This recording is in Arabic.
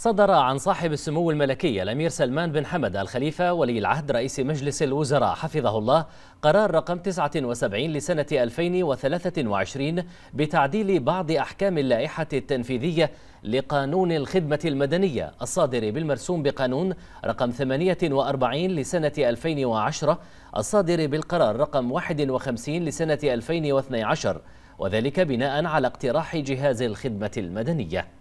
صدر عن صاحب السمو الملكي الأمير سلمان بن حمد الخليفة ولي العهد رئيس مجلس الوزراء حفظه الله قرار رقم 79 لسنة 2023 بتعديل بعض أحكام اللائحة التنفيذية لقانون الخدمة المدنية الصادر بالمرسوم بقانون رقم 48 لسنة 2010 الصادر بالقرار رقم 51 لسنة 2012 وذلك بناء على اقتراح جهاز الخدمة المدنية